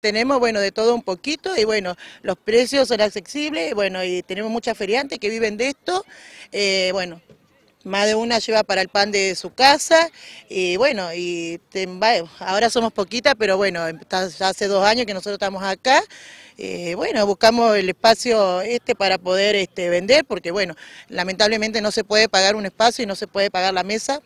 Tenemos, bueno, de todo un poquito y bueno, los precios son accesibles, bueno, y tenemos muchas feriantes que viven de esto, eh, bueno, más de una lleva para el pan de su casa y bueno, y ahora somos poquitas, pero bueno, hace dos años que nosotros estamos acá, eh, bueno, buscamos el espacio este para poder este, vender, porque bueno, lamentablemente no se puede pagar un espacio y no se puede pagar la mesa,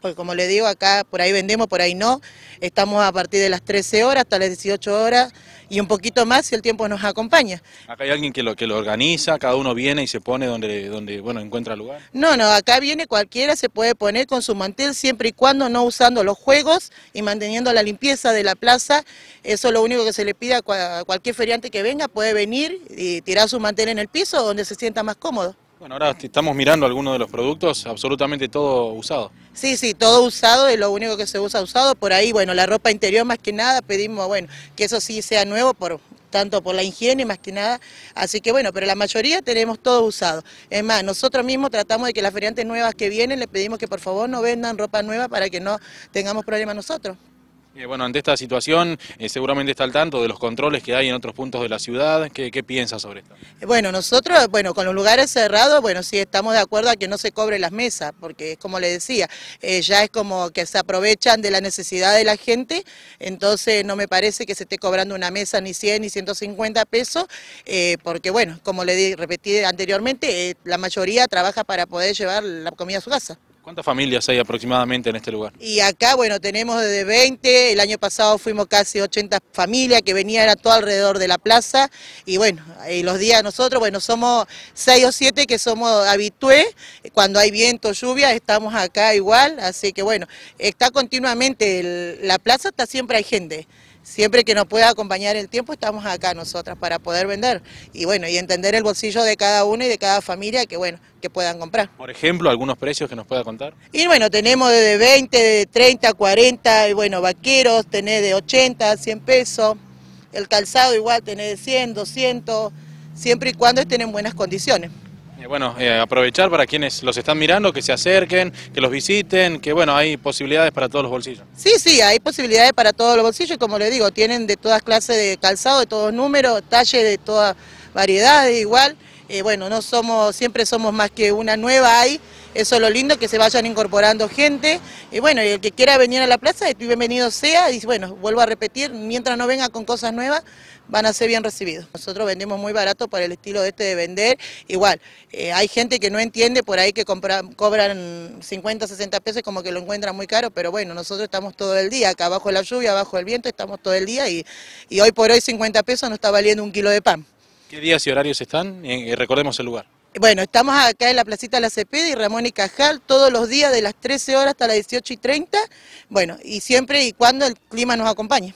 porque como le digo, acá por ahí vendemos, por ahí no. Estamos a partir de las 13 horas hasta las 18 horas y un poquito más si el tiempo nos acompaña. ¿Acá hay alguien que lo, que lo organiza? ¿Cada uno viene y se pone donde, donde bueno, encuentra lugar? No, no, acá viene cualquiera, se puede poner con su mantel siempre y cuando no usando los juegos y manteniendo la limpieza de la plaza. Eso es lo único que se le pide a cualquier feriante que venga, puede venir y tirar su mantel en el piso donde se sienta más cómodo. Bueno, ahora estamos mirando algunos de los productos, absolutamente todo usado. Sí, sí, todo usado, es lo único que se usa usado. Por ahí, bueno, la ropa interior más que nada, pedimos, bueno, que eso sí sea nuevo, por, tanto por la higiene más que nada. Así que bueno, pero la mayoría tenemos todo usado. Es más, nosotros mismos tratamos de que las feriantes nuevas que vienen, les pedimos que por favor no vendan ropa nueva para que no tengamos problemas nosotros. Eh, bueno, ante esta situación eh, seguramente está al tanto de los controles que hay en otros puntos de la ciudad. ¿Qué, piensa sobre esto? Eh, bueno, nosotros, bueno, con los lugares cerrados, bueno, sí estamos de acuerdo a que no se cobre las mesas, porque es como le decía, ya es como que se aprovechan de la necesidad de la gente, entonces no me parece que se esté cobrando una mesa ni 100 ni 150 pesos, porque bueno, como le repetí anteriormente, la mayoría trabaja para poder llevar la comida a su casa. ¿Cuántas familias hay aproximadamente en este lugar? Y acá, bueno, tenemos desde 20, el año pasado fuimos casi 80 familias que venían a todo alrededor de la plaza y bueno, eh, los días nosotros, bueno, somos 6 o 7 que somos habitués, cuando hay viento, lluvia, estamos acá igual, así que bueno, está continuamente, la plaza está siempre hay gente siempre que nos pueda acompañar el tiempo, estamos acá nosotras para poder vender y bueno, y entender el bolsillo de cada uno y de cada familia que bueno, que puedan comprar. Por ejemplo, algunos precios que nos pueda contar. Y bueno, tenemos de 20, de 30, 40, y bueno, vaqueros, tenés de 80, 100 pesos, el calzado igual tenés de 100, 200, siempre y cuando estén en buenas condiciones. Eh, bueno, eh, aprovechar para quienes los están mirando, que se acerquen, que los visiten, que bueno, hay posibilidades para todos los bolsillos. Sí, sí, hay posibilidades para todos los bolsillos, como le digo, tienen de todas clases de calzado, de todos números, talles de toda variedad, igual. Eh, bueno, no somos, siempre somos más que una nueva ahí, eso es lo lindo, que se vayan incorporando gente, y bueno, el que quiera venir a la plaza, bienvenido sea, y bueno, vuelvo a repetir, mientras no venga con cosas nuevas, van a ser bien recibidos. Nosotros vendemos muy barato para el estilo este de vender, igual, eh, hay gente que no entiende por ahí que cobran 50, 60 pesos como que lo encuentran muy caro, pero bueno, nosotros estamos todo el día, acá bajo la lluvia, bajo el viento, estamos todo el día, y, hoy por hoy 50 pesos no está valiendo un kilo de pan. ¿Qué días y horarios están? Eh, eh, recordemos el lugar. Bueno, estamos acá en la Placita de la Cepeda y Ramón y Cajal todos los días de las 13 horas hasta las 18 y 30. Bueno, y siempre y cuando el clima nos acompañe.